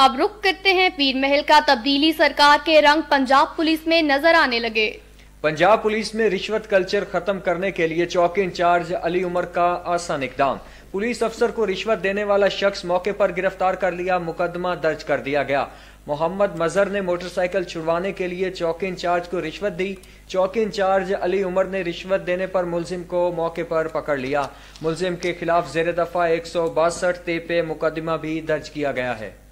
अब रुक करते हैं पीर महल का तब्दीली सरकार के रंग पंजाब पुलिस में नजर आने लगे पंजाब पुलिस में रिश्वत कल्चर खत्म करने के लिए चौकी इंचार्ज अली उमर का आसान इकदाम पुलिस अफसर को रिश्वत देने वाला शख्स मौके पर गिरफ्तार कर लिया मुकदमा दर्ज कर दिया गया मोहम्मद मजहर ने मोटरसाइकिल छुड़वाने के लिए चौकी इंचार्ज को रिश्वत दी चौकी इंचार्ज अली उमर ने रिश्वत देने पर मुलजिम को मौके पर पकड़ लिया मुलजिम के खिलाफ जेर दफा एक सौ बासठ तेपे मुकदमा भी दर्ज किया गया है